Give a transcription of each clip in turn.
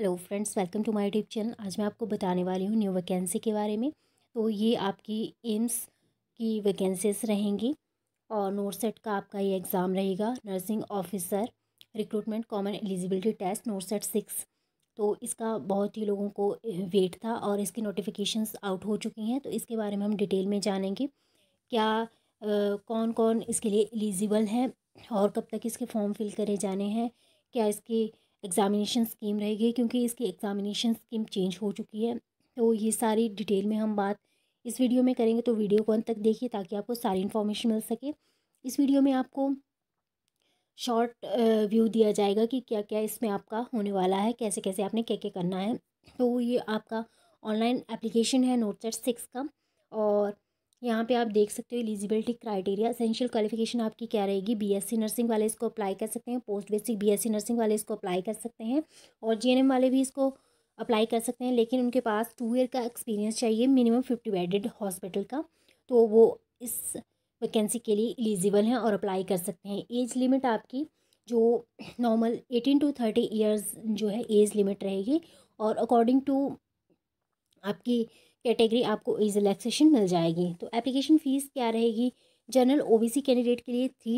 hello friends welcome to my YouTube channel आज मैं आपको बताने वाली हूँ न्यू वैकेंसी के बारे में तो ये आपकी एम्स की वैकेंसीज रहेंगी और नोट सेट का आपका ये एग्ज़ाम रहेगा nursing officer recruitment common eligibility test NORCET six तो इसका बहुत ही लोगों को वेट था और इसकी नोटिफिकेशंस आउट हो चुकी हैं तो इसके बारे में हम डिटेल में जानेंगे क्या आ, कौन कौन इसके लिए एलिजिबल है और कब तक इसके फॉर्म फिल करे जाने हैं क्या इसकी एग्ज़ामिनेशन स्कीम रहेगी क्योंकि इसकी एग्ज़ामिनेशन स्कीम चेंज हो चुकी है तो ये सारी डिटेल में हम बात इस वीडियो में करेंगे तो वीडियो को अंत तक देखिए ताकि आपको सारी इन्फॉर्मेशन मिल सके इस वीडियो में आपको शॉर्ट व्यू दिया जाएगा कि क्या क्या इसमें आपका होने वाला है कैसे कैसे आपने क्या क्या करना है तो ये आपका ऑनलाइन एप्लीकेशन है नोट सेट सिक्स का और यहाँ पे आप देख सकते हो एलिजिबिलिटी क्राइटेरिया असेंशियल क्वालिफिकेशन आपकी क्या रहेगी बीएससी नर्सिंग वाले इसको अप्लाई कर सकते हैं पोस्ट बेसिक बीएससी नर्सिंग वाले इसको अप्लाई कर सकते हैं और जीएनएम वाले भी इसको अप्लाई कर सकते हैं लेकिन उनके पास टू ईयर का एक्सपीरियंस चाहिए मिनिमम फिफ्टी बेडेड हॉस्पिटल का तो वो इस वैकेंसी के लिए एलिजिबल हैं और अप्लाई कर सकते हैं एज लिमिट आपकी जो normal eighteen to thirty years जो है एज लिमिट रहेगी और अकॉर्डिंग टू आपकी कैटेगरी आपको एज रिलैक्सेशन मिल जाएगी तो एप्लीकेशन फ़ीस क्या रहेगी जनरल ओबीसी कैंडिडेट के लिए थ्री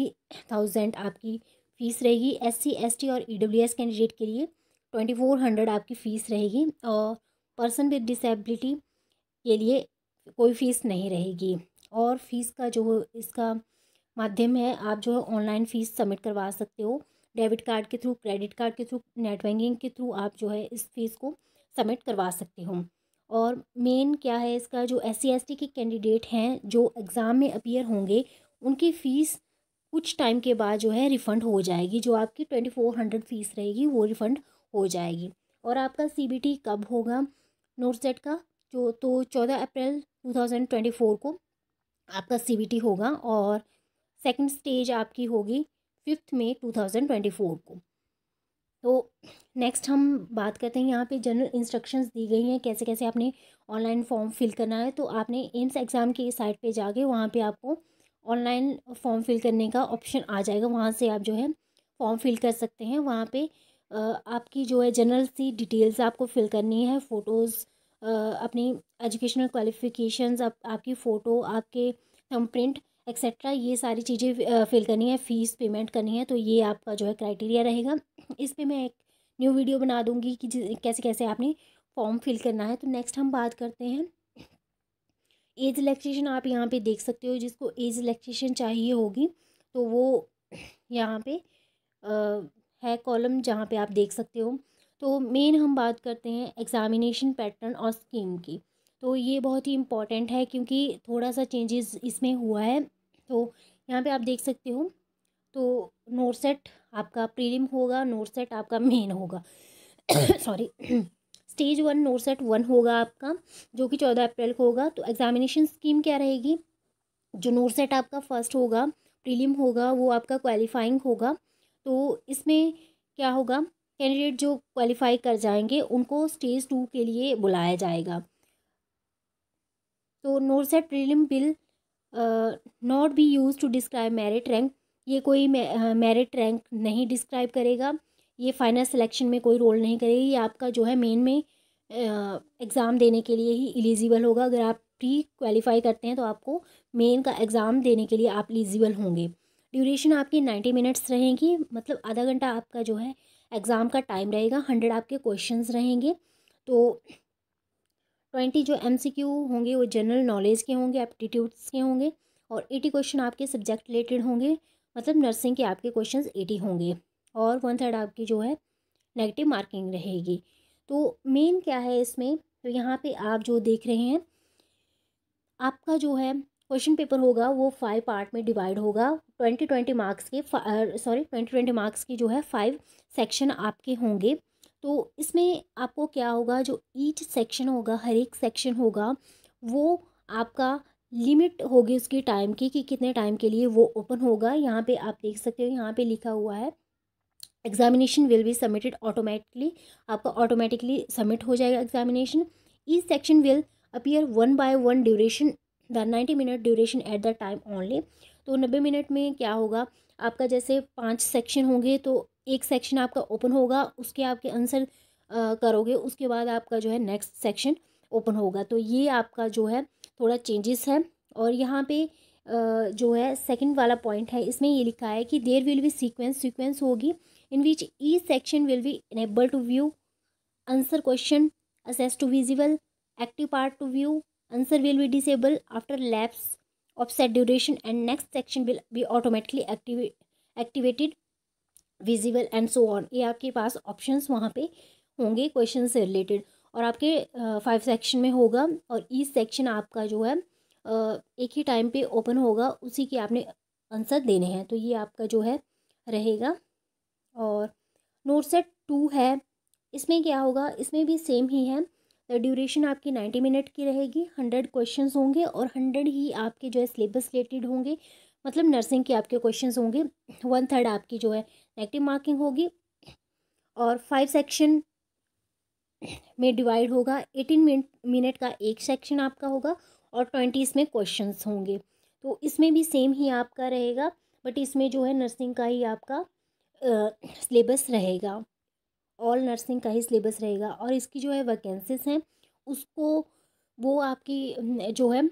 थाउजेंड आपकी फ़ीस रहेगी एससी एसटी और ईडब्ल्यूएस e कैंडिडेट के लिए ट्वेंटी फोर हंड्रेड आपकी फ़ीस रहेगी और पर्सन विद डिसेबिलिटी के लिए कोई फ़ीस नहीं रहेगी और फ़ीस का जो इसका माध्यम है आप जो है ऑनलाइन फ़ीस सबमिट करवा सकते हो डेबिट कार्ड के थ्रू क्रेडिट कार्ड के थ्रू नेट बैंकिंग के थ्रू आप जो है इस फीस को सबमिट करवा सकते हो और मेन क्या है इसका जो एस सी के कैंडिडेट हैं जो एग्ज़ाम में अपीयर होंगे उनकी फ़ीस कुछ टाइम के बाद जो है रिफ़ंड हो जाएगी जो आपकी ट्वेंटी फोर हंड्रेड फ़ीस रहेगी वो रिफ़ंड हो जाएगी और आपका सी कब होगा नोट सेट का जो तो चौदह April two thousand twenty four को आपका सी होगा और सेकेंड स्टेज आपकी होगी fifth May two thousand twenty four को तो नेक्स्ट हम बात करते हैं यहाँ पे जनरल इंस्ट्रक्शंस दी गई हैं कैसे कैसे आपने ऑनलाइन फॉर्म फिल करना है तो आपने एम्स एग्ज़ाम की साइट पे जाके वहाँ पे आपको ऑनलाइन फॉर्म फिल करने का ऑप्शन आ जाएगा वहाँ से आप जो है फॉर्म फिल कर सकते हैं वहाँ पे आपकी जो है जनरल सी डिटेल्स आपको फिल करनी है फ़ोटोज़ अपनी एजुकेशनल क्वालिफ़िकेशन आप, आपकी फ़ोटो आपके थम प्रिंट एक्सेट्रा ये सारी चीज़ें फिल करनी है फ़ीस पेमेंट करनी है तो ये आपका जो है क्राइटेरिया रहेगा इस पर मैं एक न्यू वीडियो बना दूँगी कि कैसे कैसे आपने फॉर्म फिल करना है तो नेक्स्ट हम बात करते हैं एज रिलैक्सेशन आप यहाँ पे देख सकते हो जिसको एज रिलैक्सेशन चाहिए होगी तो वो यहाँ पे आ, है कॉलम जहाँ पे आप देख सकते हो तो मेन हम बात करते हैं एग्ज़ामिनेशन पैटर्न और स्कीम की तो ये बहुत ही इम्पॉर्टेंट है क्योंकि थोड़ा सा चेंजेस इसमें हुआ है तो यहाँ पे आप देख सकते हो तो नोट सेट आपका प्रीलिम होगा नोट सेट आपका मेन होगा sorry stage one NORCET one होगा आपका जो कि चौदह अप्रैल को होगा तो एग्जामिनेशन स्कीम क्या रहेगी जो नोट सेट आपका फर्स्ट होगा प्रीलिम होगा वो आपका क्वालिफाइंग होगा तो इसमें क्या होगा कैंडिडेट जो क्वालिफाई कर जाएंगे उनको स्टेज टू के लिए बुलाया जाएगा तो NORCET prelim will not be used to describe merit rank ये कोई मेरिट रैंक नहीं डिस्क्राइब करेगा ये फाइनल सिलेक्शन में कोई रोल नहीं करेगी ये आपका जो है मेन में एग्ज़ाम देने के लिए ही एलिजिबल होगा अगर आप प्री क्वालिफाई करते हैं तो आपको मेन का एग्ज़ाम देने के लिए आप एलिजिबल होंगे ड्यूरेशन आपकी नाइन्टी मिनट्स रहेगी मतलब आधा घंटा आपका जो है एग्ज़ाम का टाइम रहेगा हंड्रेड आपके क्वेश्चंस रहेंगे तो ट्वेंटी जो एम होंगे वो जनरल नॉलेज के होंगे एप्टीट्यूड्स के होंगे और एटी क्वेश्चन आपके सब्जेक्ट रिलेटेड होंगे मतलब नर्सिंग के आपके क्वेश्चन एटी होंगे और वन थर्ड आपकी जो है नेगेटिव मार्किंग रहेगी तो मेन क्या है इसमें तो यहाँ पे आप जो देख रहे हैं आपका जो है क्वेश्चन पेपर होगा वो फाइव पार्ट में डिवाइड होगा ट्वेंटी ट्वेंटी मार्क्स के सॉरी ट्वेंटी ट्वेंटी मार्क्स के जो है फाइव सेक्शन आपके होंगे तो इसमें आपको क्या होगा जो ईच सेक्शन होगा हर एक सेक्शन होगा वो आपका लिमिट होगी उसकी टाइम की कि कितने टाइम के लिए वो ओपन होगा यहाँ पे आप देख सकते हो यहाँ पे लिखा हुआ है examination will be submitted automatically आपका ऑटोमेटिकली सबमिट हो जाएगा examination each section will appear one by one duration the ninety minute duration at the time only तो नब्बे मिनट में क्या होगा आपका जैसे पांच सेक्शन होंगे तो एक सेक्शन आपका ओपन होगा उसके आपके आंसर करोगे उसके बाद आपका जो है नेक्स्ट सेक्शन ओपन होगा तो ये आपका जो है थोड़ा चेंजेस है और यहाँ पे जो है सेकंड वाला पॉइंट है इसमें ये लिखा है कि there will be sequence sequence होगी in which each section will be enable to view answer question access to visible active part to view answer will be disable after lapse of set duration and next section will be automatically activated visible and so on ये आपके पास options वहाँ पे होंगे question से related और आपके five section में होगा और ईच सेक्शन आपका जो है एक ही टाइम पे ओपन होगा उसी के आपने आंसर देने हैं तो ये आपका जो है रहेगा और नोट सेट टू है इसमें क्या होगा इसमें भी सेम ही है ड्यूरेशन आपकी नाइन्टी मिनट की रहेगी हंड्रेड क्वेश्चंस होंगे और हंड्रेड ही आपके जो है सिलेबस रिलेटेड होंगे मतलब नर्सिंग के आपके क्वेश्चन होंगे वन थर्ड आपकी जो है नेगेटिव मार्किंग होगी और फाइव सेक्शन में डिवाइड होगा एटीन मिनट मिनट का एक सेक्शन आपका होगा और ट्वेंटी इसमें क्वेश्चन होंगे तो इसमें भी सेम ही आपका रहेगा बट इसमें जो है नर्सिंग का ही आपका सिलेबस रहेगा ऑल नर्सिंग का ही सिलेबस रहेगा और इसकी जो है वैकेंसीज हैं उसको वो आपकी जो है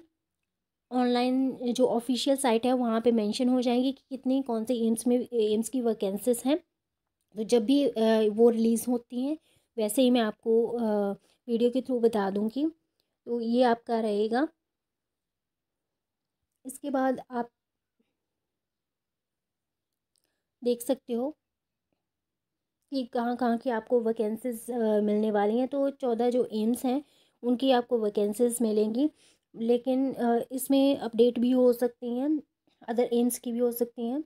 ऑनलाइन जो ऑफिशियल साइट है वहाँ पे मेंशन हो जाएंगे कि कितनी कौन से एम्स में एम्स की वैकेंसीज हैं तो जब भी वो रिलीज़ होती हैं वैसे ही मैं आपको वीडियो के थ्रू बता दूँगी तो ये आपका रहेगा इसके बाद आप देख सकते हो कि कहाँ कहाँ की आपको वैकेंसीज मिलने वाली हैं तो चौदह जो एम्स हैं उनकी आपको वैकेंसीज मिलेंगी लेकिन इसमें अपडेट भी हो सकती हैं अदर एम्स की भी हो सकती हैं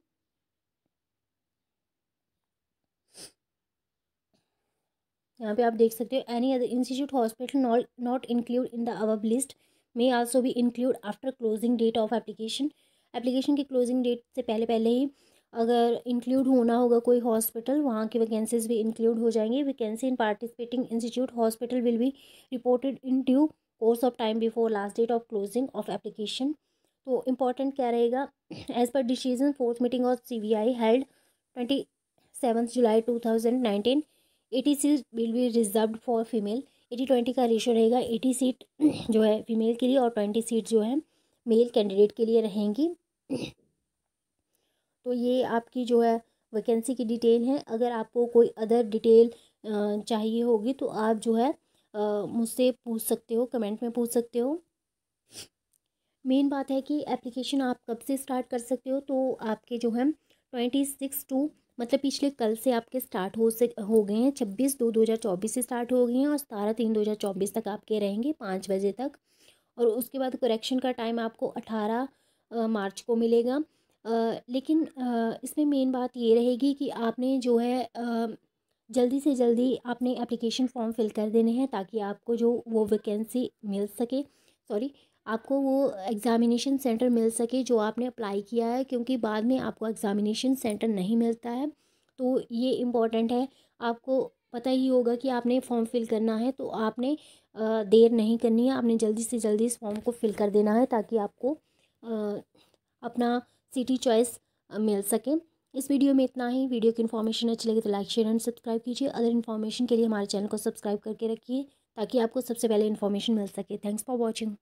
यहाँ पे आप देख सकते हो any other institute hospital not include in the above list may also भी include after closing date of application application की क्लोजिंग डेट से पहले पहले ही अगर इंक्लूड होना होगा कोई हॉस्पिटल वहाँ की वैकेंसीज भी इंक्लूड हो जाएंगी vacancy in participating institute hospital will be reported in due course of time before last date of closing of application तो इम्पॉर्टेंट क्या रहेगा as per decision fourth meeting of C B I held twenty seventh July two thousand nineteen eighty seat will be reserve for female eighty twenty का ratio रहेगा eighty seat जो है female के लिए और ट्वेंटी सीट जो है male candidate के लिए रहेंगी तो ये आपकी जो है वैकेंसी की डिटेल है अगर आपको कोई अदर डिटेल चाहिए होगी तो आप जो है मुझसे पूछ सकते हो कमेंट में पूछ सकते हो मेन बात है कि एप्लीकेशन आप कब से स्टार्ट कर सकते हो तो आपके जो है ट्वेंटी सिक्स टू मतलब पिछले कल से आपके स्टार्ट हो से हो गए हैं छब्बीस दो दो हज़ार चौबीस से स्टार्ट हो गए हैं और सतारह तीन दो हज़ार चौबीस तक आपके रहेंगे पाँच बजे तक और उसके बाद करेक्शन का टाइम आपको अठारह मार्च को मिलेगा आ, लेकिन आ, इसमें मेन बात ये रहेगी कि आपने जो है आ, जल्दी से जल्दी आपने एप्लीकेशन फॉर्म फिल कर देने हैं ताकि आपको जो वो वैकेंसी मिल सके सॉरी आपको वो एग्ज़ामिनेशन सेंटर मिल सके जो आपने अप्लाई किया है क्योंकि बाद में आपको एग्ज़ामिनेशन सेंटर नहीं मिलता है तो ये इम्पॉर्टेंट है आपको पता ही होगा कि आपने फॉर्म फिल करना है तो आपने देर नहीं करनी है आपने जल्दी से जल्दी इस फॉर्म को फिल कर देना है ताकि आपको अपना सिटी चॉइस मिल सके इस वीडियो में इतना ही वीडियो की इन्फॉर्मेशन अच्छी लगी तो लाइक शेयर एंड सब्सक्राइब कीजिए अदर इन्फॉर्मेशन के लिए हमारे चैनल को सब्सक्राइब करके रखिए ताकि आपको सबसे पहले इन्फॉर्मेशन मिल सके थैंक्स फॉर वॉचिंग